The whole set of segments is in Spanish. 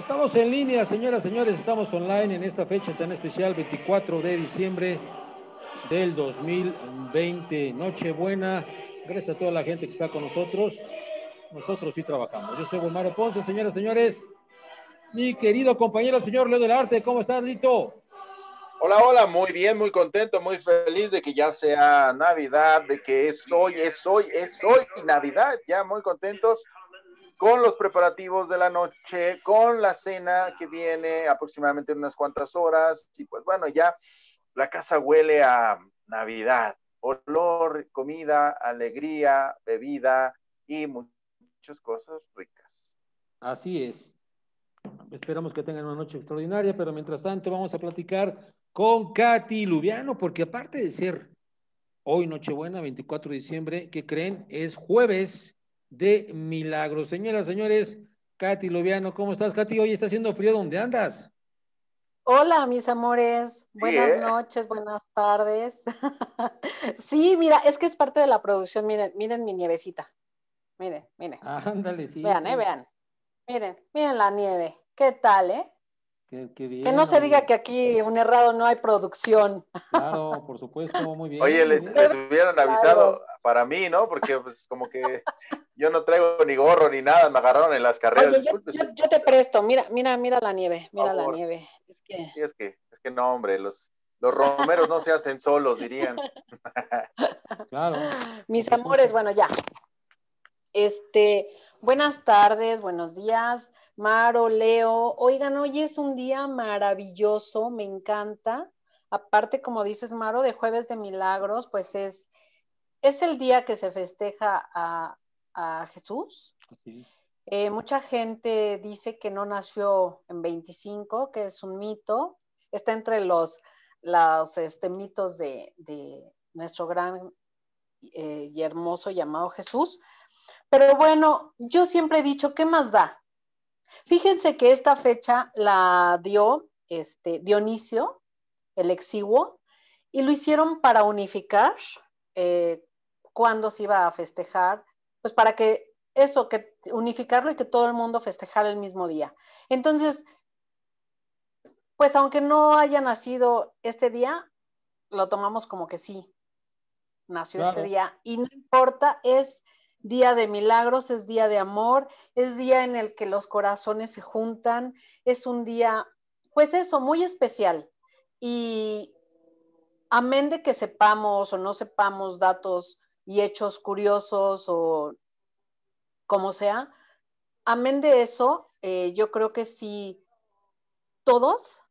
Estamos en línea, señoras, señores, estamos online en esta fecha tan especial, 24 de diciembre del 2020, Nochebuena. Gracias a toda la gente que está con nosotros. Nosotros sí trabajamos. Yo soy Gomaro Ponce, señoras, señores. Mi querido compañero, señor Leo del Arte, ¿cómo estás, Lito? Hola, hola, muy bien, muy contento, muy feliz de que ya sea Navidad, de que es hoy, es hoy, es hoy Navidad, ya muy contentos con los preparativos de la noche, con la cena que viene aproximadamente en unas cuantas horas. Y pues bueno, ya la casa huele a Navidad, olor, comida, alegría, bebida y muchas cosas ricas. Así es. Esperamos que tengan una noche extraordinaria, pero mientras tanto vamos a platicar con Katy Lubiano, porque aparte de ser hoy Nochebuena, 24 de diciembre, que creen? Es jueves de Milagros. Señoras, señores, Katy Loviano, ¿cómo estás, Katy? Hoy está haciendo frío, ¿dónde andas? Hola, mis amores. Buenas ¿eh? noches, buenas tardes. sí, mira, es que es parte de la producción. Miren, miren mi nievecita. Miren, miren. Ándale, sí. Vean, eh, vean. Miren, miren la nieve. ¿Qué tal, eh? que no se diga que aquí un errado no hay producción. Claro, por supuesto, muy bien. Oye, les, hubieran avisado para mí, ¿no? Porque pues como que yo no traigo ni gorro ni nada, me agarraron en las carreras. yo, te presto, mira, mira, mira la nieve, mira la nieve. Es que... es que, es que no, hombre, los, los romeros no se hacen solos, dirían. claro. Mis amores, bueno, ya. Este, buenas tardes, buenos días Maro, Leo, oigan, hoy es un día maravilloso, me encanta. Aparte, como dices, Maro, de Jueves de Milagros, pues es, es el día que se festeja a, a Jesús. Eh, mucha gente dice que no nació en 25, que es un mito. Está entre los, los este, mitos de, de, nuestro gran eh, y hermoso llamado Jesús. Pero bueno, yo siempre he dicho, ¿qué más da? Fíjense que esta fecha la dio este, Dionisio, el exiguo, y lo hicieron para unificar eh, cuándo se iba a festejar, pues para que eso, que unificarlo y que todo el mundo festejara el mismo día. Entonces, pues aunque no haya nacido este día, lo tomamos como que sí, nació este día. Y no importa, es día de milagros, es día de amor, es día en el que los corazones se juntan, es un día, pues eso, muy especial. Y amén de que sepamos o no sepamos datos y hechos curiosos o como sea, amén de eso, eh, yo creo que sí, todos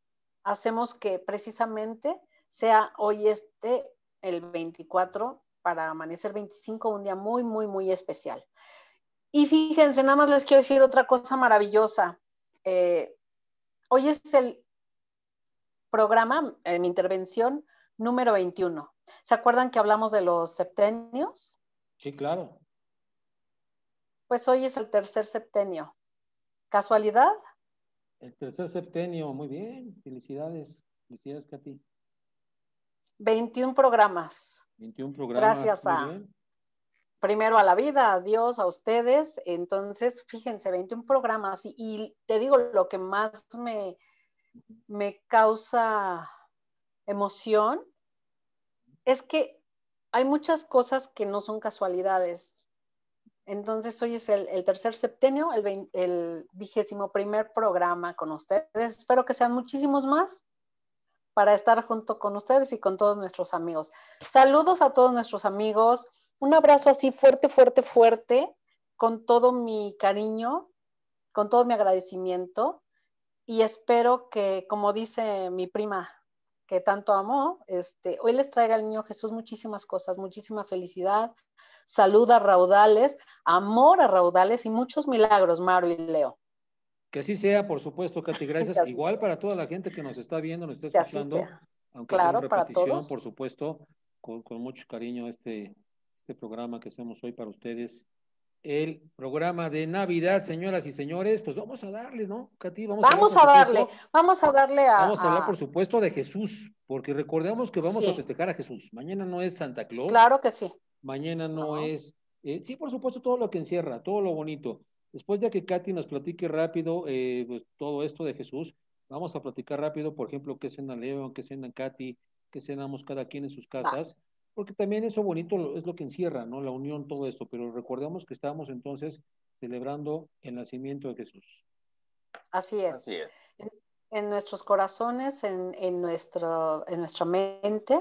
hacemos que precisamente sea hoy este, el 24, para Amanecer 25, un día muy, muy, muy especial. Y fíjense, nada más les quiero decir otra cosa maravillosa. Eh, hoy es el programa, en eh, mi intervención número 21. ¿Se acuerdan que hablamos de los septenios? Sí, claro. Pues hoy es el tercer septenio. ¿Casualidad? El tercer septenio, muy bien. Felicidades. Felicidades, Katy. 21 programas. 21 programas. Gracias a, primero a la vida, a Dios, a ustedes. Entonces, fíjense, 21 programas. Y, te digo, lo que más me, me causa emoción es que hay muchas cosas que no son casualidades. Entonces, hoy es el, tercer septenio, el, el vigésimo primer programa con ustedes. Espero que sean muchísimos más para estar junto con ustedes y con todos nuestros amigos. Saludos a todos nuestros amigos. Un abrazo así fuerte, fuerte, fuerte, con todo mi cariño, con todo mi agradecimiento. Y espero que, como dice mi prima, que tanto amo, este, hoy les traiga al niño Jesús muchísimas cosas, muchísima felicidad, salud a raudales, amor a raudales y muchos milagros, Maro y Leo. Que así sea, por supuesto, Katy, gracias. Igual para toda la gente que nos está viendo, nos está escuchando, aunque claro, sea repetición, por supuesto, con, mucho cariño este, este, programa que hacemos hoy para ustedes. El programa de Navidad, señoras y señores, pues vamos a darle, ¿no, Katy? Vamos, a, a darle, vamos a darle a. Vamos a hablar, por supuesto, de Jesús, porque recordemos que vamos a festejar a Jesús. Mañana no es Santa Claus. Claro que sí. Mañana no, es. Eh, sí, por supuesto, todo lo que encierra, todo lo bonito Después de que Katy nos platique rápido eh, pues, todo esto de Jesús, vamos a platicar rápido, por ejemplo, qué cena León, qué cena Katy, qué cenamos cada quien en sus casas, porque también eso bonito es lo que encierra, ¿no? La unión, todo esto, pero recordemos que estamos entonces celebrando el nacimiento de Jesús. Así es. Así es. En, nuestros corazones, en, nuestro, en nuestra mente,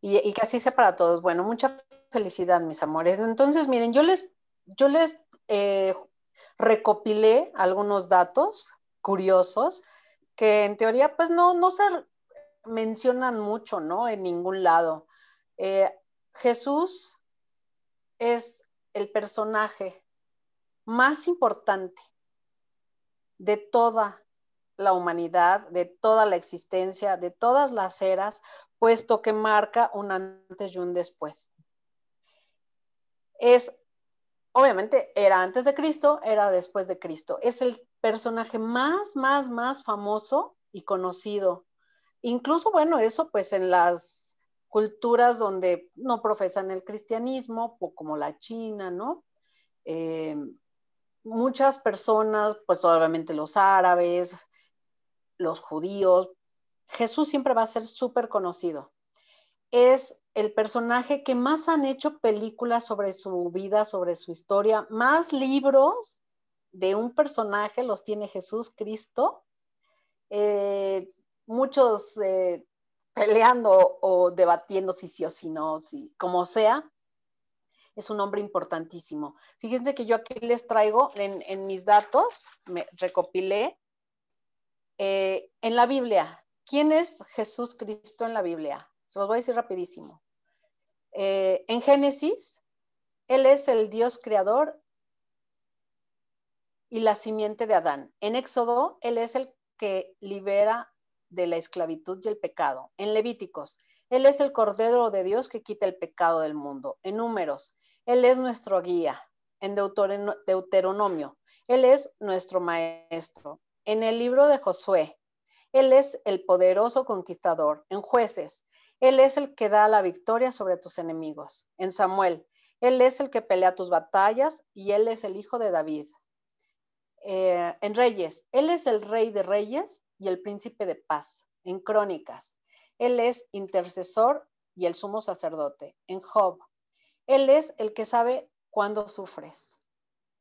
y, que así sea para todos. Bueno, mucha felicidad, mis amores. Entonces, miren, yo les, yo les eh, recopilé algunos datos curiosos que en teoría pues no, no se mencionan mucho, ¿no? En ningún lado. Eh, Jesús es el personaje más importante de toda la humanidad, de toda la existencia, de todas las eras, puesto que marca un antes y un después. Es obviamente era antes de Cristo, era después de Cristo. Es el personaje más, más, más famoso y conocido. Incluso, bueno, eso pues en las culturas donde no profesan el cristianismo, como la China, ¿no? Em, muchas personas, pues obviamente los árabes, los judíos, Jesús siempre va a ser súper conocido es el personaje que más han hecho películas sobre su vida, sobre su historia, más libros de un personaje los tiene Jesús Cristo, eh, muchos eh, peleando o debatiendo si sí o si no, si, como sea, es un hombre importantísimo. Fíjense que yo aquí les traigo en, mis datos, me recopilé, eh, en la Biblia, ¿quién es Jesús Cristo en la Biblia? Se los voy a decir rapidísimo. Eh, en Génesis, Él es el Dios creador y la simiente de Adán. En Éxodo, Él es el que libera de la esclavitud y el pecado. En Levíticos, Él es el Cordero de Dios que quita el pecado del mundo. En Números, Él es nuestro guía. En Deuteronomio, Él es nuestro maestro. En el libro de Josué, Él es el poderoso conquistador. En Jueces, él es el que da la victoria sobre tus enemigos. En Samuel, Él es el que pelea tus batallas y Él es el hijo de David. Eh, en Reyes, Él es el rey de reyes y el príncipe de paz. En Crónicas, Él es intercesor y el sumo sacerdote. En Job, Él es el que sabe cuándo sufres.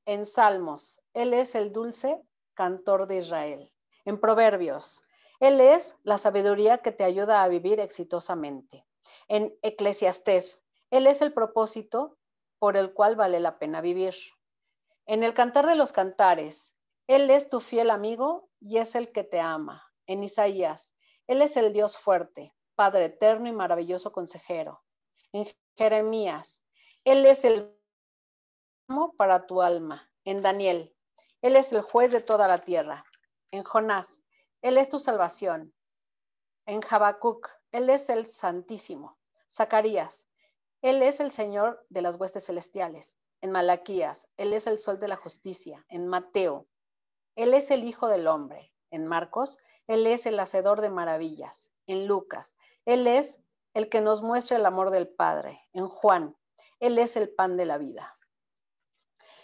En Salmos, Él es el dulce cantor de Israel. En Proverbios, él es la sabiduría que te ayuda a vivir exitosamente. En Eclesiastés, Él es el propósito por el cual vale la pena vivir. En el Cantar de los Cantares, Él es tu fiel amigo y es el que te ama. En Isaías, Él es el Dios fuerte, Padre eterno y maravilloso consejero. En Jeremías, Él es el para tu alma. En Daniel, Él es el juez de toda la tierra. En Jonás, él es tu salvación. En Habacuc, Él es el Santísimo. Zacarías, Él es el Señor de las huestes celestiales. En Malaquías, Él es el Sol de la Justicia. En Mateo, Él es el Hijo del Hombre. En Marcos, Él es el Hacedor de Maravillas. En Lucas, Él es el que nos muestra el amor del Padre. En Juan, Él es el pan de la vida.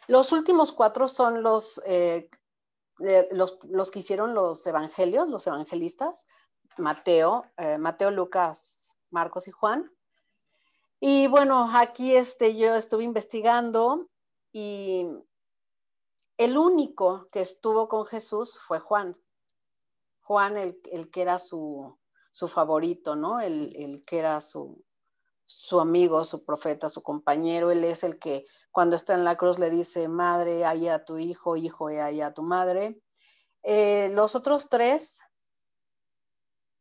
Los últimos cuatro son los eh, eh, los, que hicieron los evangelios, los evangelistas, Mateo, eh, Mateo, Lucas, Marcos y Juan. Y bueno, aquí este, yo estuve investigando y el único que estuvo con Jesús fue Juan. Juan, el, que era su, su favorito, ¿no? el, que era su, su amigo, su profeta, su compañero, él es el que cuando está en la cruz le dice, madre, allá a tu hijo, hijo, allá a tu madre. Eh, los otros tres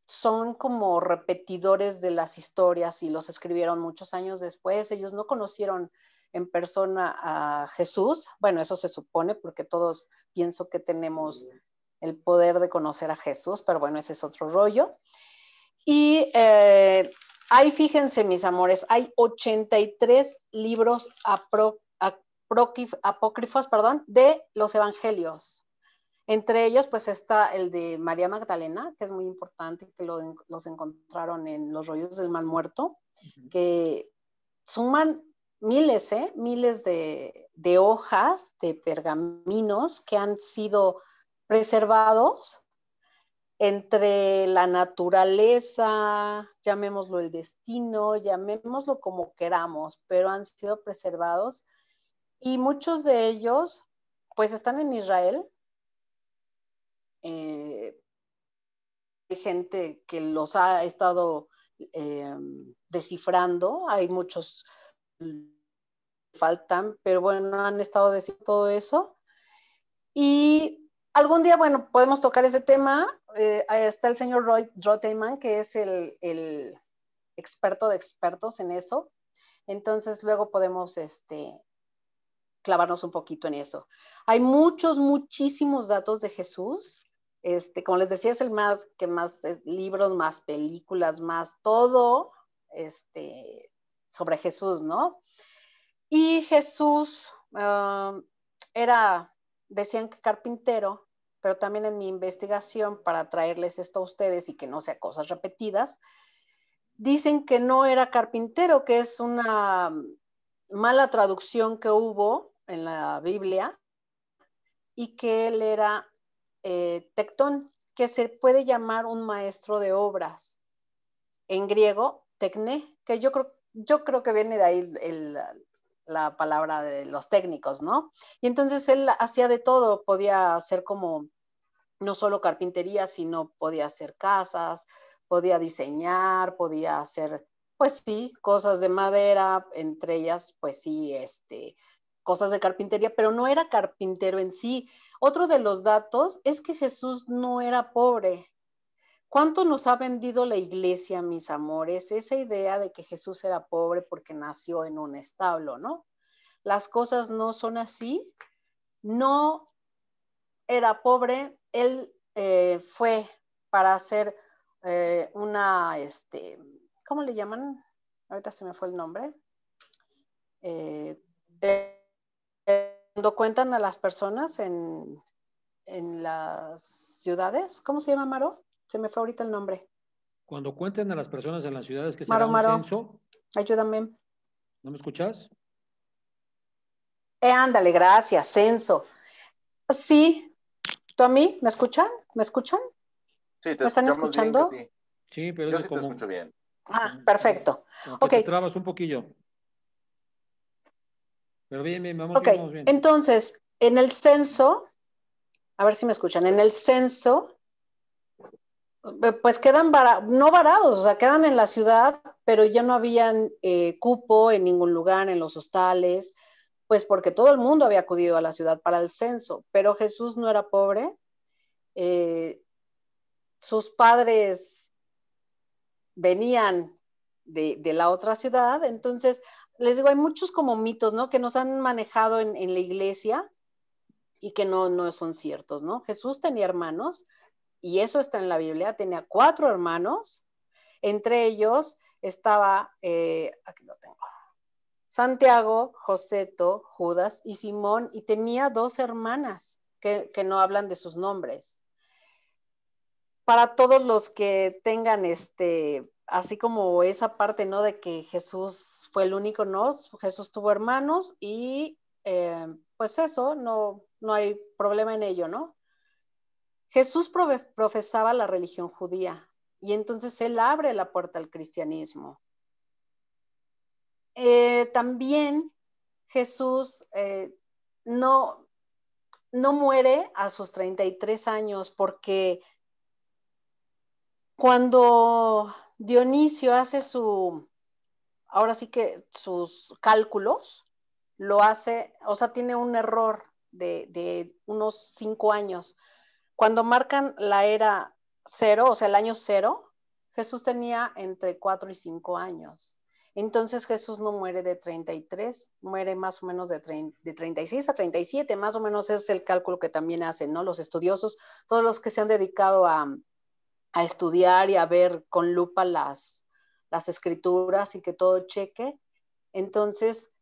son como repetidores de las historias y los escribieron muchos años después. Ellos no conocieron en persona a Jesús. Bueno, eso se supone porque todos pienso que tenemos el poder de conocer a Jesús, pero bueno, ese es otro rollo. Y eh, Ahí fíjense, mis amores, hay 83 libros tres apócrifos perdón, de los evangelios. Entre ellos, pues está el de María Magdalena, que es muy importante, que los encontraron en los rollos del mal muerto, que suman miles, ¿eh? miles de, de hojas, de pergaminos que han sido preservados entre la naturaleza, llamémoslo el destino, llamémoslo como queramos, pero han sido preservados y muchos de ellos pues están en Israel. Eh, hay gente que los ha estado eh, descifrando, hay muchos que faltan, pero bueno, han estado descifrando todo eso. Y algún día, bueno, podemos tocar ese tema eh, está el señor Roy Droteyman, que es el, experto de expertos en eso. Entonces luego podemos este, clavarnos un poquito en eso. Hay muchos, muchísimos datos de Jesús. Este, como les decía, es el más que más eh, libros, más películas, más todo este, sobre Jesús, ¿no? Y Jesús ah, era, decían que carpintero, pero también en mi investigación para traerles esto a ustedes y que no sea cosas repetidas, dicen que no era carpintero, que es una mala traducción que hubo en la Biblia y que él era eh, tectón, que se puede llamar un maestro de obras. En griego, tecné, que yo creo, yo creo que viene de ahí el, la palabra de los técnicos, ¿no? Y entonces él hacía de todo, podía hacer como no solo carpintería, sino podía hacer casas, podía diseñar, podía hacer, pues sí, cosas de madera, entre ellas, pues sí, este, cosas de carpintería, pero no era carpintero en sí. Otro de los datos es que Jesús no era pobre, ¿Cuánto nos ha vendido la iglesia, mis amores, esa idea de que Jesús era pobre porque nació en un establo, ¿no? Las cosas no son así. No era pobre, él eh, fue para hacer eh, una, este, ¿cómo le llaman? Ahorita se me fue el nombre. Eh, cuentan a las personas en, en las ciudades, ¿cómo se llama, Maro? se me fue ahorita el nombre. Cuando cuenten a las personas en las ciudades que se Maro, censo, Ayúdame. ¿No me escuchas? Eh, ándale, gracias, censo. Sí, ¿tú a mí? ¿Me escuchan? ¿Me escuchan? Sí, te ¿Me están escuchando? sí, pero Yo sí como... te escucho bien. Ah, perfecto. ok. trabas un poquillo. Pero bien, bien, vamos, bien, Entonces, en el censo, a ver si me escuchan, en el censo pues quedan no varados, o sea, quedan en la ciudad, pero ya no habían eh, cupo en ningún lugar, en los hostales, pues porque todo el mundo había acudido a la ciudad para el censo, pero Jesús no era pobre. Eh, sus padres venían de, la otra ciudad, entonces les digo, hay muchos como mitos, ¿no? Que nos han manejado en, en la iglesia y que no, no son ciertos, ¿no? Jesús tenía hermanos, y eso está en la Biblia, tenía cuatro hermanos, entre ellos estaba, eh, aquí lo tengo, Santiago, Joseto, Judas y Simón, y tenía dos hermanas que, no hablan de sus nombres. Para todos los que tengan este, así como esa parte, ¿no? De que Jesús fue el único, ¿no? Jesús tuvo hermanos y eh, pues eso, no, no hay problema en ello, ¿no? Jesús profesaba la religión judía y entonces él abre la puerta al cristianismo. Eh, también Jesús eh, no, no muere a sus 33 años porque cuando Dionisio hace su, ahora sí que sus cálculos, lo hace, o sea, tiene un error de, de unos cinco años, cuando marcan la era cero, o sea, el año cero, Jesús tenía entre cuatro y cinco años. Entonces Jesús no muere de 33, muere más o menos de, de 36 a 37, más o menos es el cálculo que también hacen ¿no? los estudiosos, todos los que se han dedicado a, a estudiar y a ver con lupa las, las escrituras y que todo cheque. Entonces,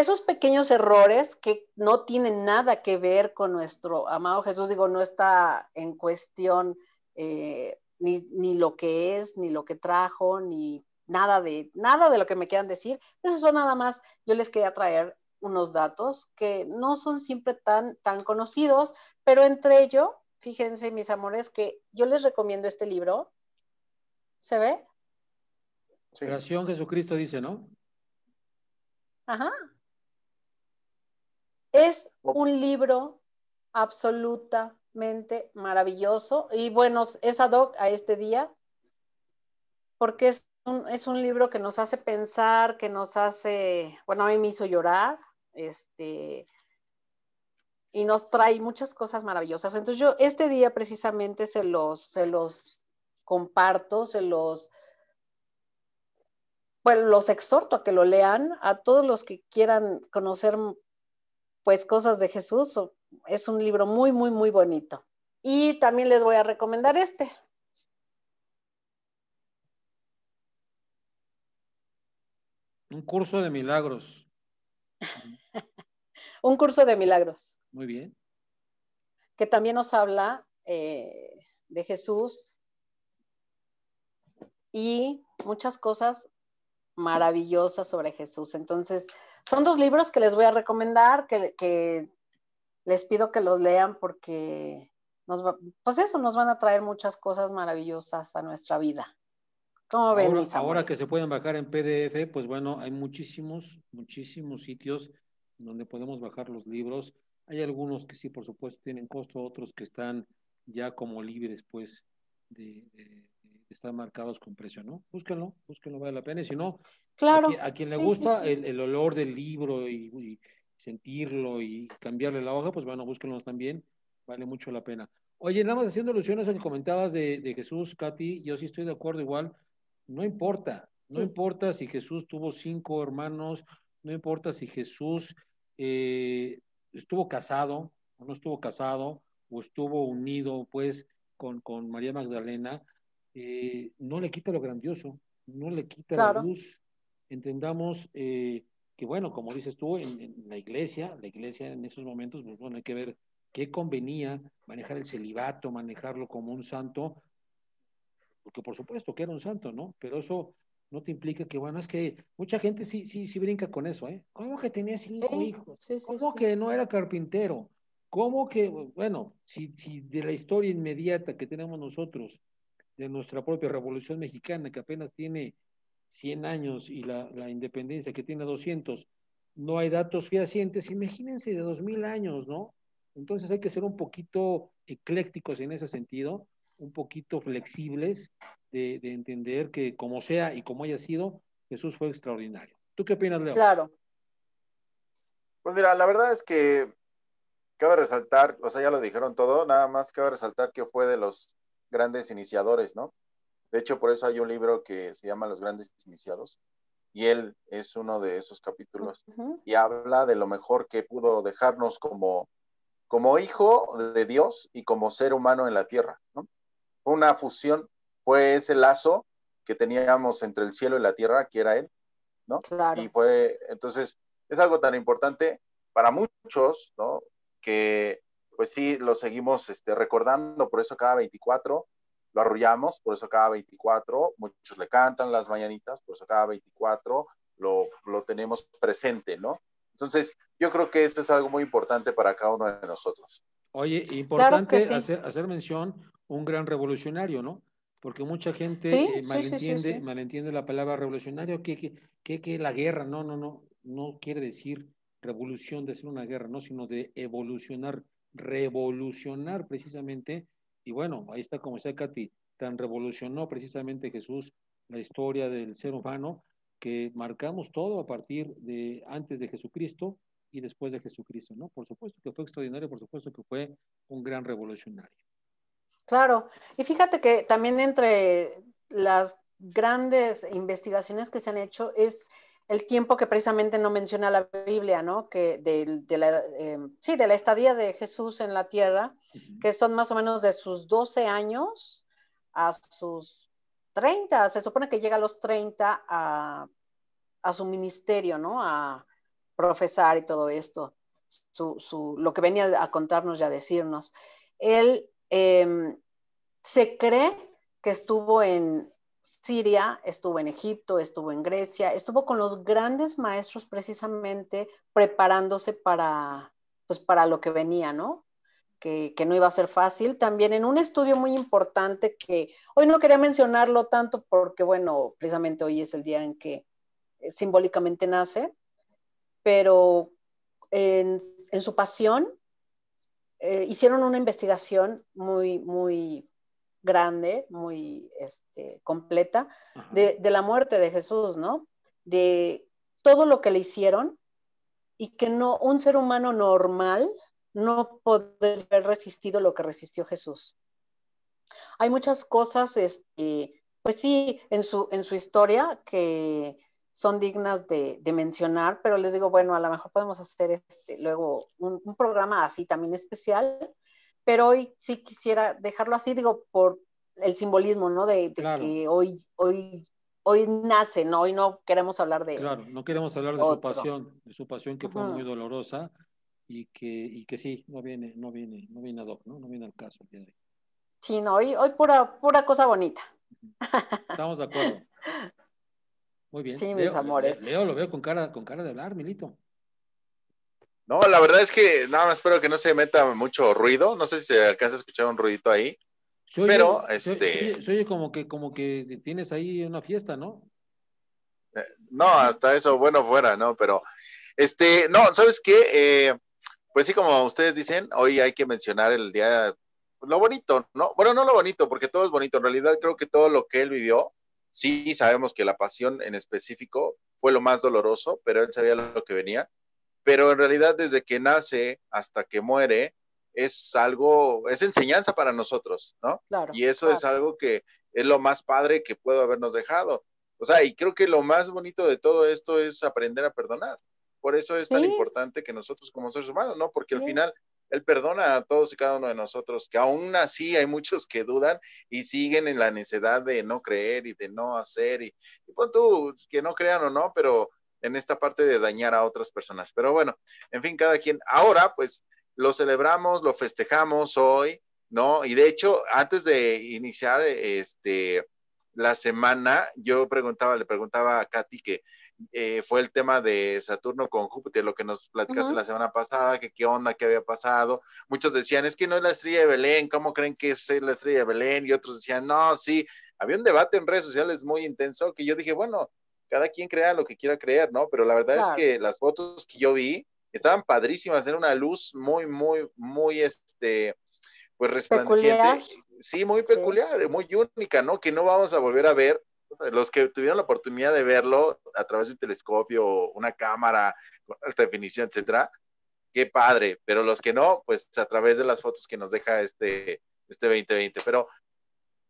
esos pequeños errores que no tienen nada que ver con nuestro amado Jesús, digo, no está en cuestión eh, ni, lo que es, ni lo que trajo, ni nada de, nada de lo que me quieran decir. Eso son nada más, yo les quería traer unos datos que no son siempre tan, tan conocidos, pero entre ello, fíjense mis amores, que yo les recomiendo este libro. ¿Se ve? Creación Jesucristo dice, ¿no? Ajá. Es un libro absolutamente maravilloso y bueno, es ad hoc a este día porque es un, libro que nos hace pensar, que nos hace, bueno, a mí me hizo llorar, este, y nos trae muchas cosas maravillosas. Entonces yo este día precisamente se los, se los comparto, se los, bueno, los exhorto a que lo lean, a todos los que quieran conocer pues cosas de Jesús. Es un libro muy, muy, muy bonito. Y también les voy a recomendar este. Un curso de milagros. un curso de milagros. Muy bien. Que también nos habla eh, de Jesús y muchas cosas maravillosas sobre Jesús. Entonces, son dos libros que les voy a recomendar, que, les pido que los lean porque nos pues eso, nos van a traer muchas cosas maravillosas a nuestra vida. ¿Cómo ven? Ahora, ahora que se pueden bajar en PDF, pues bueno, hay muchísimos, muchísimos sitios donde podemos bajar los libros. Hay algunos que sí, por supuesto, tienen costo, otros que están ya como libres, pues, de están marcados con precio, ¿no? Búsquenlo, búsquenlo, vale la pena. Y si no, claro, a, quien, le gusta El, olor del libro y, sentirlo y cambiarle la hoja, pues bueno, búsquenlo también, vale mucho la pena. Oye, nada más haciendo alusiones a lo que comentabas de, Jesús, Katy, yo sí estoy de acuerdo igual, no importa, no importa si Jesús tuvo cinco hermanos, no importa si Jesús eh, estuvo casado o no estuvo casado, o estuvo unido pues con, con María Magdalena, eh, no le quita lo grandioso, no le quita la luz. Entendamos eh, que, bueno, como dices tú, en, la iglesia, la iglesia en esos momentos, pues bueno, hay que ver qué convenía manejar el celibato, manejarlo como un santo, porque por supuesto que era un santo, ¿no? Pero eso no te implica que, bueno, es que mucha gente sí, sí, sí brinca con eso, ¿eh? ¿Cómo que tenía cinco hijos? ¿Cómo que no era carpintero? ¿Cómo que, bueno, si, si de la historia inmediata que tenemos nosotros de nuestra propia Revolución Mexicana, que apenas tiene 100 años y la, independencia que tiene 200, no hay datos fehacientes, imagínense de 2000 años, ¿no? Entonces hay que ser un poquito eclécticos en ese sentido, un poquito flexibles de, de entender que como sea y como haya sido, Jesús fue extraordinario. ¿Tú qué opinas, Leo? Claro. Pues mira, la verdad es que cabe resaltar, o sea, ya lo dijeron todo, nada más cabe resaltar que fue de los grandes iniciadores, ¿no? De hecho, por eso hay un libro que se llama Los grandes iniciados y él es uno de esos capítulos y habla de lo mejor que pudo dejarnos como, como hijo de Dios y como ser humano en la tierra, ¿no? Una fusión fue ese lazo que teníamos entre el cielo y la tierra, que era él, ¿no? Claro. Y fue, entonces, es algo tan importante para muchos, ¿no? Que pues sí, lo seguimos este, recordando, por eso cada 24 lo arrullamos, por eso cada 24 muchos le cantan las mañanitas, por eso cada 24 lo, tenemos presente, ¿no? Entonces, yo creo que eso es algo muy importante para cada uno de nosotros. Oye, importante hacer, mención, un gran revolucionario, ¿no? Porque mucha gente eh, entiende malentiende, la palabra revolucionario, que, que, que, la guerra, no, no, no, no quiere decir revolución de ser una guerra, no, sino de evolucionar revolucionar precisamente, y bueno, ahí está como decía Katy, tan revolucionó precisamente Jesús la historia del ser humano que marcamos todo a partir de antes de Jesucristo y después de Jesucristo, ¿no? Por supuesto que fue extraordinario, por supuesto que fue un gran revolucionario. Claro, y fíjate que también entre las grandes investigaciones que se han hecho es el tiempo que precisamente no menciona la Biblia, ¿no? Que de, em, sí, de la estadía de Jesús en la tierra, que son más o menos de sus 12 años a sus 30, se supone que llega a los 30 a, su ministerio, ¿no? A profesar y todo esto, lo que venía a contarnos y a decirnos. Él em, se cree que estuvo en, Siria, estuvo en Egipto, estuvo en Grecia, estuvo con los grandes maestros precisamente preparándose para, pues, para lo que venía, ¿no? Que, no iba a ser fácil. También en un estudio muy importante que hoy no quería mencionarlo tanto porque, bueno, precisamente hoy es el día en que eh, simbólicamente nace, pero en, su pasión eh, hicieron una investigación muy, muy grande, muy este, completa, de, la muerte de Jesús, ¿no? De todo lo que le hicieron y que no, un ser humano normal no podría haber resistido lo que resistió Jesús. Hay muchas cosas, este, pues sí, en su, en su historia que son dignas de, mencionar, pero les digo, bueno, a lo mejor podemos hacer este, luego un programa así también especial pero hoy sí quisiera dejarlo así, digo, por el simbolismo, ¿no? De, que hoy, hoy, hoy nace, ¿no? Hoy no queremos hablar de... Claro, no queremos hablar de su pasión, de su pasión que fue muy dolorosa y que, y que sí, no viene, no viene, no viene a Doc, ¿no? No viene al caso. Sí, no, hoy, hoy pura, pura cosa bonita. Estamos de acuerdo. Muy bien. Sí, mis amores. Leo lo veo con cara, con cara de hablar, Milito. No, la verdad es que nada más espero que no se meta mucho ruido. No sé si se alcanza a escuchar un ruidito ahí. pero, este. Soy, como que, como que tienes ahí una fiesta, ¿no? Eh, no, hasta eso, bueno, fuera, ¿no? Pero, este, no, ¿sabes qué? Eh, pues sí, como ustedes dicen, hoy hay que mencionar el día, lo bonito, ¿no? Bueno, no lo bonito, porque todo es bonito. En realidad, creo que todo lo que él vivió, sí sabemos que la pasión en específico fue lo más doloroso, pero él sabía lo que venía pero en realidad desde que nace hasta que muere es algo, es enseñanza para nosotros, ¿no? y eso es algo que es lo más padre que puedo habernos dejado. O sea, y creo que lo más bonito de todo esto es aprender a perdonar. Por eso es tan importante que nosotros como seres humanos, ¿no? Porque al final él perdona a todos y cada uno de nosotros, que aún así hay muchos que dudan y siguen en la necesidad de no creer y de no hacer. Y, y pues tú, que no crean o no, pero en esta parte de dañar a otras personas. Pero bueno, en fin, cada quien. Ahora, pues, lo celebramos, lo festejamos hoy, ¿no? Y de hecho, antes de iniciar este, la semana, yo preguntaba, le preguntaba a Katy que eh, fue el tema de Saturno con Júpiter, lo que nos platicaste la semana pasada, que qué onda, qué había pasado. Muchos decían, es que no es la estrella de Belén, ¿cómo creen que es la estrella de Belén? Y otros decían, no, sí. Había un debate en redes sociales muy intenso que yo dije, bueno, cada quien crea lo que quiera creer, ¿no? Pero la verdad es que las fotos que yo vi estaban padrísimas, era una luz muy, muy, muy, este, pues resplandeciente. Sí, muy peculiar, muy única, ¿no? Que no vamos a volver a ver. Los que tuvieron la oportunidad de verlo a través de un telescopio, una cámara con alta definición, etcétera, qué padre. Pero los que no, pues a través de las fotos que nos deja este, este 2020. Pero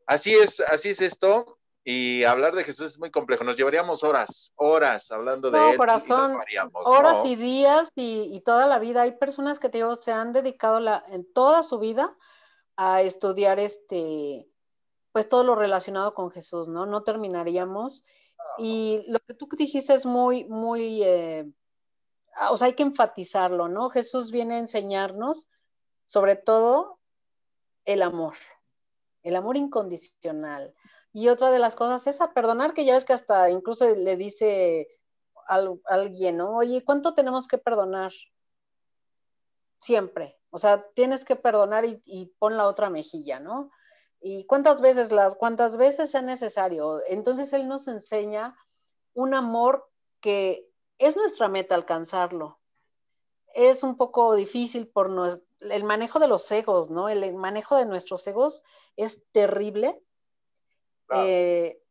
así es, así es esto. Y hablar de Jesús es muy complejo. Nos llevaríamos horas, horas hablando de él. Corazón, horas y días y, toda la vida. Hay personas que se han dedicado en toda su vida a estudiar este, pues todo lo relacionado con Jesús, ¿no? No terminaríamos. Ah. y lo que tú dijiste es muy, muy, eh, ah, o sea, hay que enfatizarlo, ¿no? Jesús viene a enseñarnos sobre todo el amor, el amor incondicional. Y otra de las cosas es a perdonar, que ya ves que hasta incluso le dice a alguien, ¿no? Oye, ¿cuánto tenemos que perdonar? Siempre. O sea, tienes que perdonar y, pon la otra mejilla, ¿no? Y cuántas veces las, cuántas veces sea necesario. Entonces él nos enseña un amor que es nuestra meta alcanzarlo. Es un poco difícil por el manejo de los egos, ¿no? El manejo de nuestros egos es terrible eh,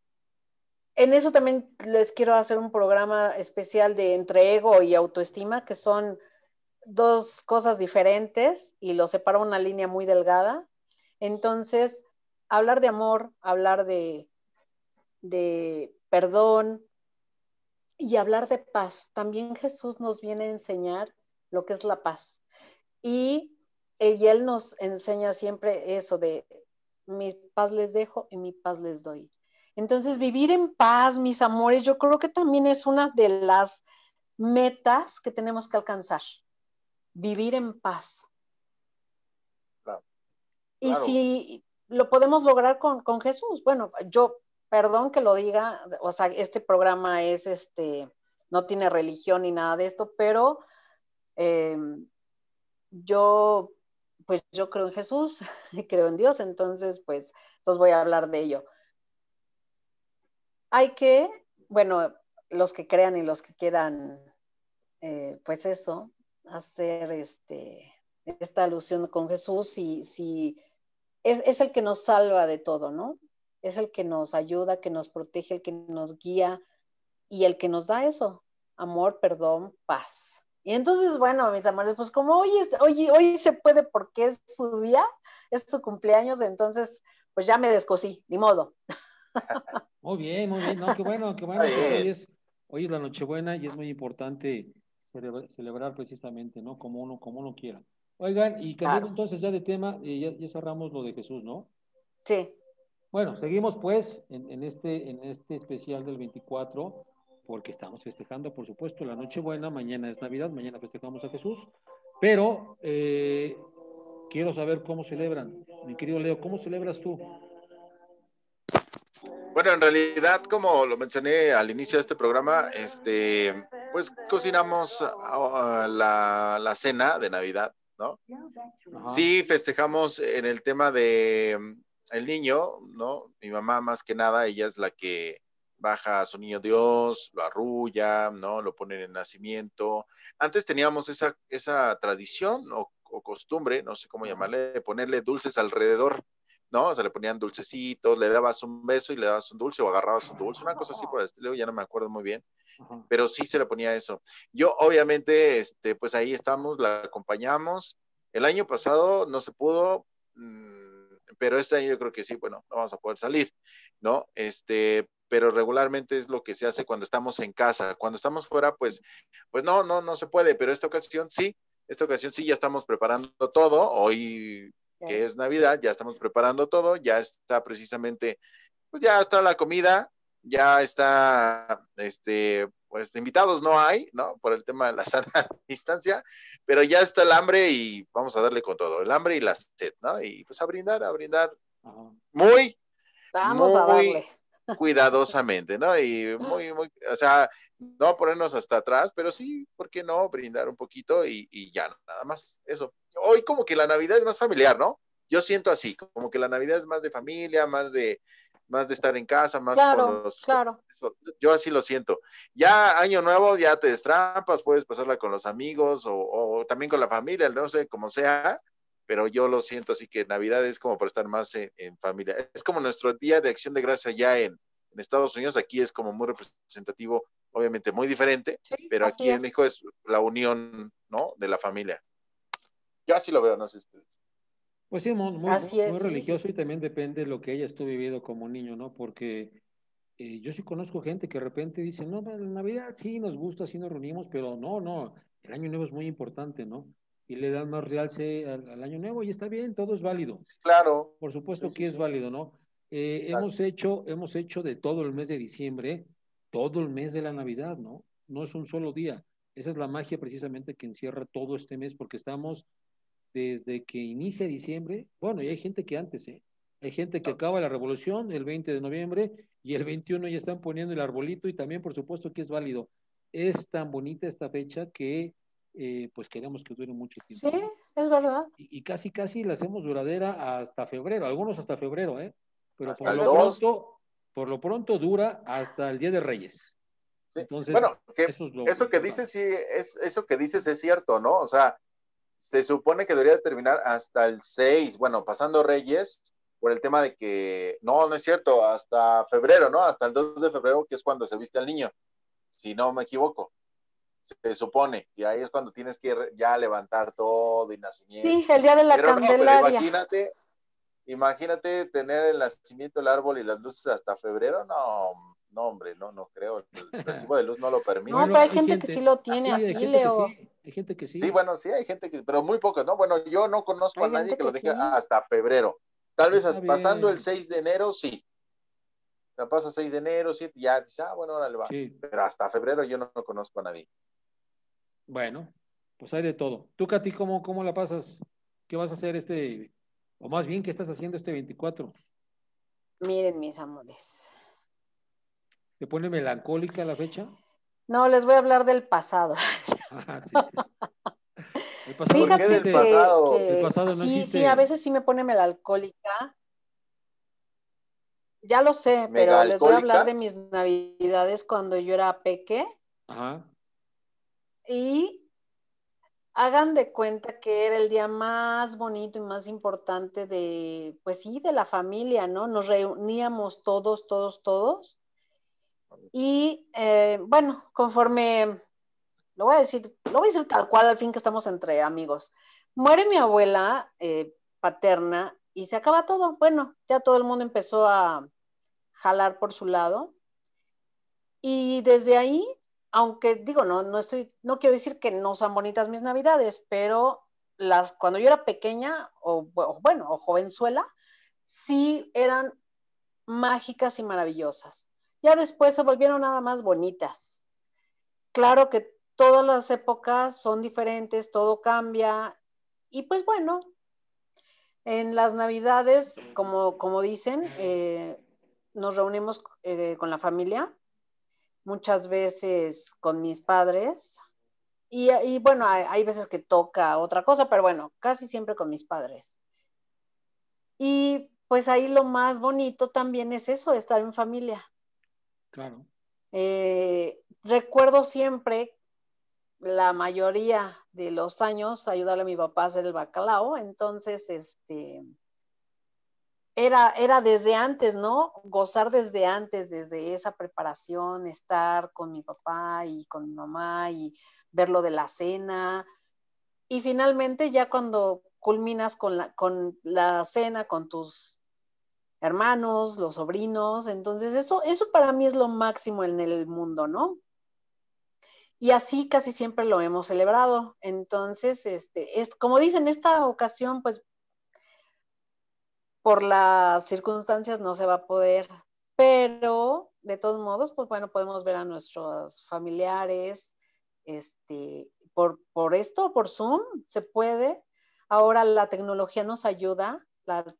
en eso también les quiero hacer un programa especial de entre ego y autoestima, que son dos cosas diferentes y lo separa una línea muy delgada. Entonces, hablar de amor, hablar de, de perdón y hablar de paz. También Jesús nos viene a enseñar lo que es la paz. Y, eh, y Él nos enseña siempre eso de mi paz les dejo y mi paz les doy. Entonces, vivir en paz, mis amores, yo creo que también es una de las metas que tenemos que alcanzar. Vivir en paz. Claro. Y si lo podemos lograr con, con, Jesús, bueno, yo, perdón que lo diga, o sea, este programa es este, no tiene religión ni nada de esto, pero eh, yo pues yo creo en Jesús, creo en Dios, entonces pues, entonces voy a hablar de ello. Hay que, bueno, los que crean y los que quedan, eh, pues eso, hacer este, esta alusión con Jesús y si es, es el que nos salva de todo, ¿no? Es el que nos ayuda, que nos protege, el que nos guía y el que nos da eso, amor, perdón, paz. Y entonces, bueno, mis amores, pues como hoy, es, hoy, se puede porque es su día, es su cumpleaños, entonces pues ya me descosí, ni modo. Muy bien, muy bien, no, qué bueno, qué bueno. Hoy es, hoy es la Nochebuena y es muy importante celebrar precisamente, ¿no? Como uno, como uno quiera. Oigan, y cambiando entonces ya de tema, eh, ya, cerramos lo de Jesús, ¿no? Sí. Bueno, seguimos pues en, este, en este especial del 24 porque estamos festejando, por supuesto, la Nochebuena, mañana es Navidad, mañana festejamos a Jesús, pero eh, quiero saber cómo celebran. Mi querido Leo, ¿cómo celebras tú? Bueno, en realidad, como lo mencioné al inicio de este programa, este, pues cocinamos ah, la, cena de Navidad, ¿no? Sí, festejamos en el tema de mm, el niño, ¿no? Mi mamá más que nada, ella es la que baja a su niño Dios, lo arrulla, ¿no? Lo ponen en nacimiento. Antes teníamos esa, esa tradición o, costumbre, no sé cómo llamarle, de ponerle dulces alrededor, ¿no? O sea, le ponían dulcecitos, le dabas un beso y le dabas un dulce o agarrabas un dulce, una cosa así por el estilo, ya no me acuerdo muy bien, pero sí se le ponía eso. Yo, obviamente, este, pues ahí estamos, la acompañamos. El año pasado no se pudo. Mm, pero este año yo creo que sí, bueno, no vamos a poder salir, ¿no? Este, pero regularmente es lo que se hace cuando estamos en casa. Cuando estamos fuera, pues, pues no, no, no se puede, pero esta ocasión sí, esta ocasión sí, ya estamos preparando todo. Hoy que es Navidad, ya estamos preparando todo, ya está precisamente, pues ya está la comida, ya está, este, pues invitados no hay, ¿no? Por el tema de la sana distancia, pero ya está el hambre y vamos a darle con todo, el hambre y la sed, ¿no? Y pues a brindar, a brindar muy, muy cuidadosamente, ¿no? Y muy, muy, o sea, no ponernos hasta atrás, pero sí, ¿por qué no? Brindar un poquito y, y ya, nada más, eso. Hoy como que la Navidad es más familiar, ¿no? Yo siento así, como que la Navidad es más de familia, más de, más de estar en casa, más con los... Claro. yo así lo siento. Ya año nuevo, ya te destrampas, puedes pasarla con los amigos o, también con la familia, no sé, como sea, pero yo lo siento así que Navidad es como para estar más en, familia. Es como nuestro día de acción de gracia ya en, Estados Unidos, aquí es como muy representativo, obviamente muy diferente, pero aquí en México es la unión, ¿no? De la familia. Yo así lo veo, no sé ustedes. Pues sí, muy, es, religioso y también depende de lo que ella tú vivido como niño, ¿no? Porque eh, yo sí conozco gente que de repente dice, no, la Navidad sí nos gusta, sí nos reunimos, pero no, no, el Año Nuevo es muy importante, ¿no? Y le dan más realce al, Año Nuevo y está bien, todo es válido. Claro. Por supuesto que es válido, ¿no? Eh, hemos, hecho, hemos hecho de todo el mes de diciembre, todo el mes de la Navidad, ¿no? No es un solo día. Esa es la magia precisamente que encierra todo este mes porque estamos desde que inicia diciembre, bueno, y hay gente que antes, ¿eh? Hay gente que ah. acaba la revolución el 20 de noviembre y el 21 ya están poniendo el arbolito y también, por supuesto, que es válido. Es tan bonita esta fecha que eh, pues queremos que dure mucho tiempo. Sí, es verdad. Y, casi, casi la hacemos duradera hasta febrero, algunos hasta febrero, ¿eh? Pero por lo, pronto, por lo pronto dura hasta el Día de Reyes. Entonces, bueno, eso, que dices sí, es, eso que dices es cierto, ¿no? O sea, se supone que debería terminar hasta el 6, bueno, pasando Reyes, por el tema de que, no, no es cierto, hasta febrero, ¿no? Hasta el 2 de febrero, que es cuando se viste al niño, si no me equivoco, se supone, y ahí es cuando tienes que ya levantar todo y nacimiento. Sí, el día de la Candelaria. imagínate, imagínate tener el nacimiento, el árbol y las luces hasta febrero, no, no, hombre, no, no creo. El recibo de luz no lo permite. No, pero hay, gente, que sí lo tiene así, Leo. hay gente que sí. Sí, bueno, sí, hay gente que, pero muy pocos, ¿no? Bueno, yo no conozco a nadie que, lo deje hasta febrero. Tal vez pasando el 6 de enero, sí. La pasa 6 de enero, 7, ya ah, bueno, ahora va. Pero hasta febrero yo no, conozco a nadie. Bueno, pues hay de todo. Tú, Katy, ¿cómo, ¿cómo la pasas? ¿Qué vas a hacer este, o más bien, qué estás haciendo este 24? Miren, mis amores, ¿Te pone melancólica la fecha? No, les voy a hablar del pasado. Ah, el pasado Fíjate el pasado sí, sí, a veces sí me pone melancólica. Ya lo sé, pero les voy a hablar de mis navidades cuando yo era peque. Ajá. Y hagan de cuenta que era el día más bonito y más importante de, pues sí, de la familia, ¿no? Nos reuníamos todos, todos, todos. Y eh, bueno, conforme, lo voy a decir, lo voy a decir tal cual al fin que estamos entre amigos. Muere mi abuela eh, paterna y se acaba todo. Bueno, ya todo el mundo empezó a jalar por su lado. Y desde ahí, aunque digo, no, no estoy, no quiero decir que no son bonitas mis navidades, pero las, cuando yo era pequeña, o, o bueno, o jovenzuela, sí eran mágicas y maravillosas. Ya después se volvieron nada más bonitas. Claro que todas las épocas son diferentes, todo cambia y pues bueno, en las navidades, como, como dicen, eh, nos reunimos eh, con la familia, muchas veces con mis padres. Y, bueno, hay, veces que toca otra cosa, pero bueno, casi siempre con mis padres. Y pues ahí lo más bonito también es eso, estar en familia. Claro. Eh, recuerdo siempre, la mayoría de los años, ayudarle a mi papá a hacer el bacalao. Entonces, este, era, era desde antes, ¿no? Gozar desde antes, desde esa preparación, estar con mi papá y con mi mamá y ver lo de la cena. Y finalmente, ya cuando culminas con la, con la cena, con tus hermanos, los sobrinos, entonces eso, eso para mí es lo máximo en el mundo, ¿no? Y así casi siempre lo hemos celebrado. Entonces, este, es como dicen, esta ocasión, pues, por las circunstancias no se va a poder, pero de todos modos, pues bueno, podemos ver a nuestros familiares, este, por, por esto, por Zoom, se puede. Ahora la tecnología nos ayuda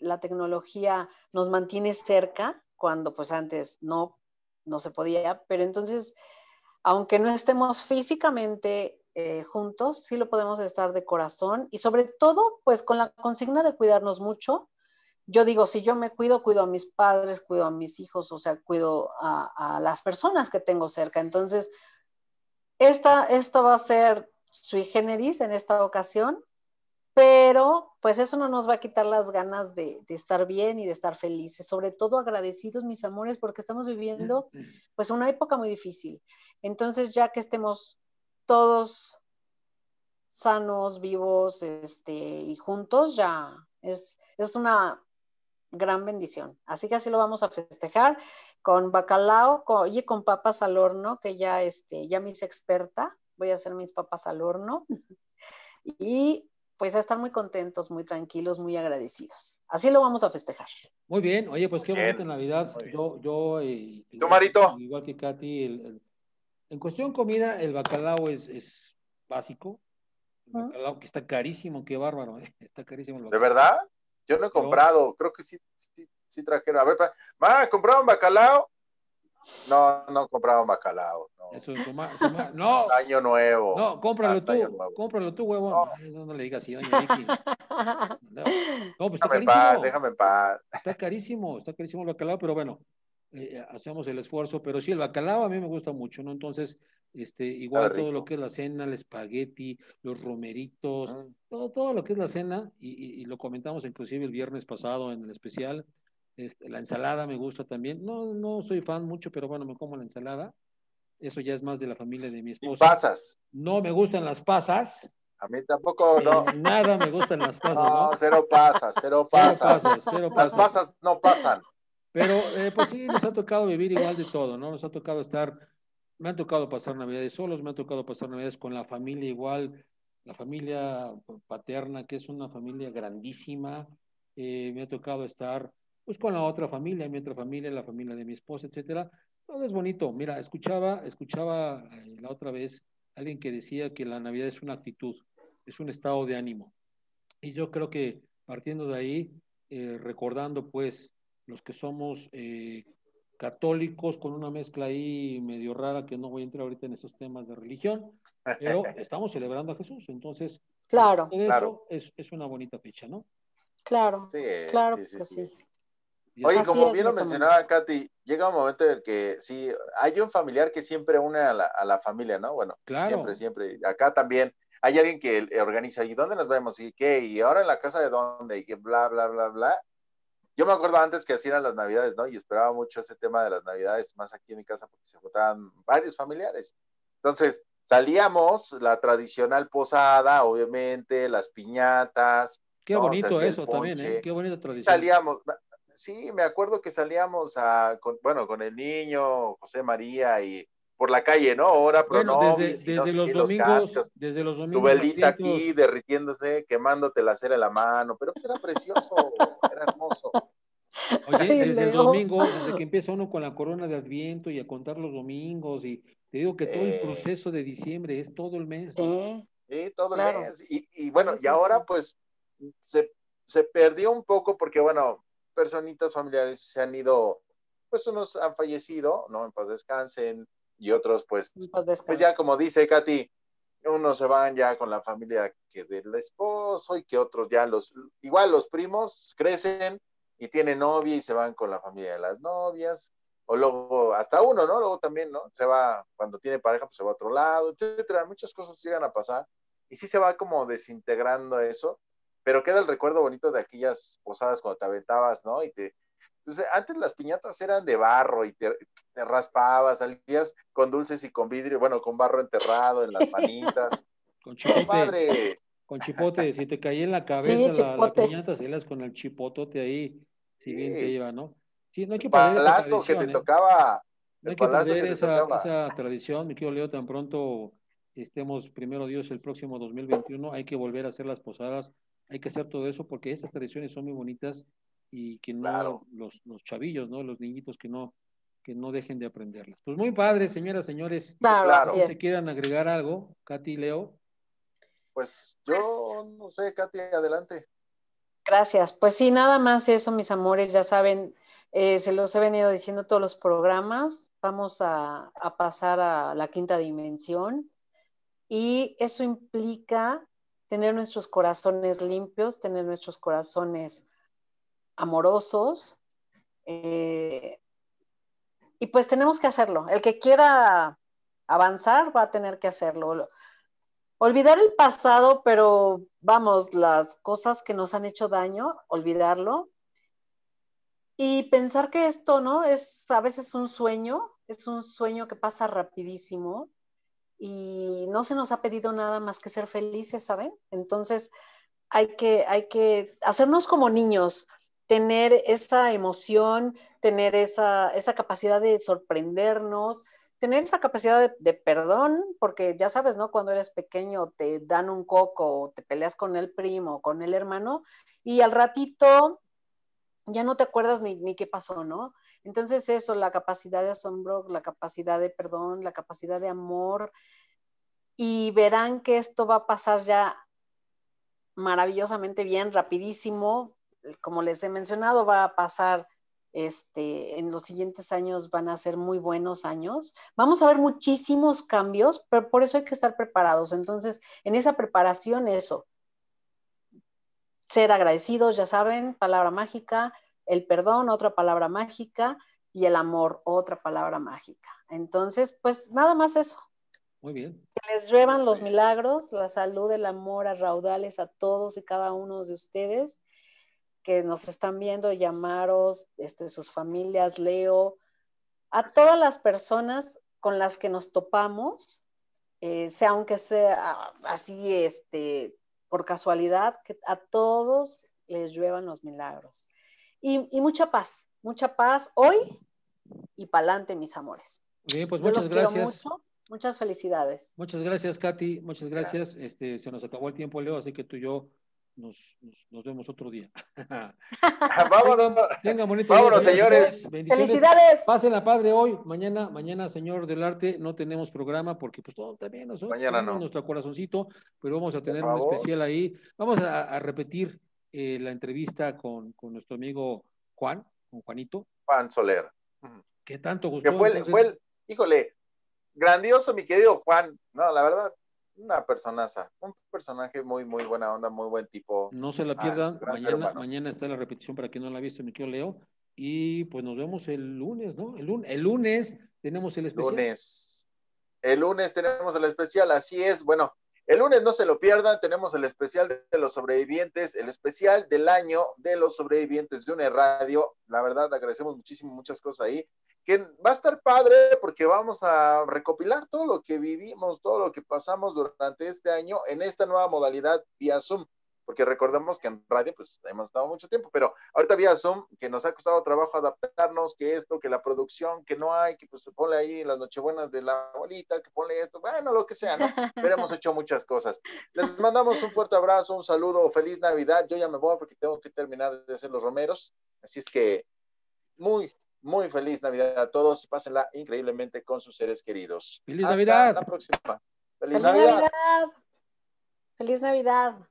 la, tecnología nos mantiene cerca cuando pues antes no, no se podía, pero entonces, aunque no estemos físicamente eh, juntos, sí lo podemos estar de corazón y sobre todo pues con la consigna de cuidarnos mucho. Yo digo, si yo me cuido, cuido a mis padres, cuido a mis hijos, o sea, cuido a, las personas que tengo cerca. Entonces, esta, va a ser sui generis en esta ocasión, pero pues eso no nos va a quitar las ganas de, estar bien y de estar felices, sobre todo agradecidos, mis amores, porque estamos viviendo pues una época muy difícil. Entonces, ya que estemos todos sanos, vivos, este, y juntos, ya es, es una gran bendición. Así que así lo vamos a festejar con bacalao con, y con papas al horno, que ya, este, ya me hice experta, voy a hacer mis papas al horno. Y pues a estar muy contentos, muy tranquilos, muy agradecidos. Así lo vamos a festejar. Muy bien, oye, pues qué bonito en Navidad. Yo, yo eh, Marito? Igual que Katy, el, en cuestión comida, el bacalao es, es básico. El bacalao que está carísimo, qué bárbaro, eh. está carísimo. ¿De verdad? Yo no he comprado, creo que sí, sí, sí trajeron. A ver, ma, ¿compraron bacalao? No, no compramos bacalao. No. Eso, suma, suma, no. Año nuevo. No, cómpralo tú. Cómpralo tú, huevón. No. le digas así, doña Vicky. No, pues está déjame Paz, déjame en paz. Está carísimo, está carísimo el bacalao, pero bueno, eh, eh, hacemos el esfuerzo. Pero sí, el bacalao a mí me gusta mucho, ¿no? Entonces, este, igual todo lo que es la cena, el espagueti, los romeritos, mm. todo, todo lo que es la cena, y, y, y lo comentamos inclusive el viernes pasado en el especial este, la ensalada me gusta también. No, no soy fan mucho, pero bueno, me como la ensalada. Eso ya es más de la familia de mi esposa. pasas? No me gustan las pasas. A mí tampoco, no. Nada me gustan las pasas. No, cero pasas, cero pasas. las pasas. no pasan. Pero eh, pues sí, nos ha tocado vivir igual de todo, ¿no? Nos ha tocado estar, me ha tocado pasar navidades solos, me ha tocado pasar navidades con la familia igual, la familia paterna, que es una familia grandísima. Eh, me ha tocado estar pues con la otra familia, mi otra familia, la familia de mi esposa, etcétera. Todo es bonito. Mira, escuchaba, escuchaba eh, la otra vez alguien que decía que la Navidad es una actitud, es un estado de ánimo. Y yo creo que partiendo de ahí, eh, recordando pues los que somos eh, católicos con una mezcla ahí medio rara que no voy a entrar ahorita en esos temas de religión, pero estamos celebrando a Jesús, entonces claro, eso Es, es, una bonita fecha, ¿no? Claro, claro sí, sí. Oye, como bien lo mencionaba Katy, llega un momento en el que sí, hay un familiar que siempre une a la, a la familia, ¿no? Bueno, claro. siempre, siempre. Acá también hay alguien que organiza, ¿y dónde nos vemos? ¿Y qué? ¿Y ahora en la casa de dónde? Y que bla, bla, bla, bla. Yo me acuerdo antes que así eran las navidades, ¿no? Y esperaba mucho ese tema de las navidades, más aquí en mi casa, porque se juntaban varios familiares. Entonces, salíamos, la tradicional posada, obviamente, las piñatas. Qué bonito eso también, ¿eh? Qué bonita tradición. Salíamos, sí, me acuerdo que salíamos a, con, bueno, con el niño, José María y por la calle, ¿no? Ahora, pero desde, los domingos, desde los domingos. Tu velita aquí derritiéndose, quemándote la cera en la mano, pero pues era precioso, era hermoso. Oye, desde el domingo, desde que empieza uno con la corona de Adviento y a contar los domingos, y te digo que todo el proceso de diciembre es todo el mes. Sí, todo el mes. Y, bueno, y ahora pues se perdió un poco porque, bueno, personitas familiares se han ido, pues unos han fallecido, ¿no? En paz descansen, y otros, pues, pues ya como dice Katy, unos se van ya con la familia que del esposo y que otros ya los, igual los primos crecen y tienen novia y se van con la familia de las novias, o luego hasta uno, ¿no? Luego también, ¿no? Se va, cuando tiene pareja, pues se va a otro lado, etcétera, muchas cosas llegan a pasar y sí se va como desintegrando eso pero queda el recuerdo bonito de aquellas posadas cuando te aventabas, ¿no? Y te, antes las piñatas eran de barro y te, raspabas, salías con dulces y con vidrio, bueno, con barro enterrado en las manitas. con chipote. Con chipote, si te caía en la cabeza la, piñata, salías con el chipotote ahí, si bien te iba, ¿no? Sí, no hay que el palazo que te ¿eh? tocaba. que perder que esa tradición, mi querido Leo, tan pronto estemos, primero Dios, el próximo 2021, hay que volver a hacer las posadas hay que hacer todo eso porque esas tradiciones son muy bonitas y que no los, los chavillos, ¿no? Los niñitos que no, que no dejen de aprenderlas. Pues muy padre, señoras, señores. Claro, Si se quieran agregar algo, Katy, y Leo. Pues yo no sé, Katy, adelante. Gracias. Pues sí, nada más eso, mis amores, ya saben, eh, se los he venido diciendo todos los programas. Vamos a, a pasar a la quinta dimensión y eso implica tener nuestros corazones limpios, tener nuestros corazones amorosos. Eh, y pues tenemos que hacerlo. El que quiera avanzar va a tener que hacerlo. Olvidar el pasado, pero vamos, las cosas que nos han hecho daño, olvidarlo. Y pensar que esto, ¿no? Es a veces un sueño, es un sueño que pasa rapidísimo y no se nos ha pedido nada más que ser felices, ¿saben? Entonces hay que, hay que hacernos como niños, tener esa emoción, tener esa, esa capacidad de sorprendernos, tener esa capacidad de, perdón, porque ya sabes, ¿no? Cuando eres pequeño te dan un coco, o te peleas con el primo, con el hermano, y al ratito ya no te acuerdas ni, ni qué pasó, ¿no? Entonces eso, la capacidad de asombro, la capacidad de perdón, la capacidad de amor, y verán que esto va a pasar ya maravillosamente bien, rapidísimo. Como les he mencionado, va a pasar este, en los siguientes años van a ser muy buenos años. Vamos a ver muchísimos cambios, pero por eso hay que estar preparados. Entonces, en esa preparación, eso. Ser agradecidos, ya saben, palabra mágica, el perdón, otra palabra mágica, y el amor, otra palabra mágica. Entonces, pues nada más eso. Muy bien. Que les lluevan los milagros, la salud, el amor a raudales a todos y cada uno de ustedes que nos están viendo, llamaros, este, sus familias, Leo, a todas las personas con las que nos topamos, eh, sea aunque sea ah, así, este, por casualidad, que a todos les lluevan los milagros y, mucha paz, mucha paz hoy y pa'lante, mis amores. Bien, pues muchas gracias. Muchas felicidades. Muchas gracias, Katy. Muchas gracias. Este, se nos acabó el tiempo, Leo, así que tú y yo nos, vemos otro día. Vámonos. Tenga bonito Vámonos, señores. Felicidades. Pasen la padre hoy. Mañana, mañana, señor del arte, no tenemos programa porque pues todo también nosotros mañana nuestro corazoncito, pero vamos a tener un especial ahí. Vamos a repetir eh, la entrevista con, nuestro amigo Juan, con Juanito. Juan Soler. Que tanto gustó. híjole, grandioso mi querido Juan. No, la verdad, una personaza, un personaje muy, muy buena onda, muy buen tipo. No se la ah, pierdan, mañana, está la repetición para quien no la ha visto, mi querido Leo. Y pues nos vemos el lunes, ¿no? El, lunes, el lunes tenemos el especial. El lunes tenemos el especial, así es. Bueno, el lunes no se lo pierdan, tenemos el especial de los sobrevivientes, el especial del año de los sobrevivientes de una radio. La verdad, agradecemos muchísimo muchas cosas ahí. Que va a estar padre porque vamos a recopilar todo lo que vivimos, todo lo que pasamos durante este año en esta nueva modalidad vía Zoom porque recordemos que en radio pues hemos estado mucho tiempo, pero ahorita había Zoom, que nos ha costado trabajo adaptarnos, que esto, que la producción, que no hay, que pues se pone ahí las nochebuenas de la abuelita, que pone esto, bueno, lo que sea, ¿no? Pero hemos hecho muchas cosas. Les mandamos un fuerte abrazo, un saludo, feliz Navidad. Yo ya me voy porque tengo que terminar de hacer los romeros, así es que muy, muy feliz Navidad a todos y pásenla increíblemente con sus seres queridos. Feliz Hasta La próxima. Feliz, Navidad. Feliz Navidad.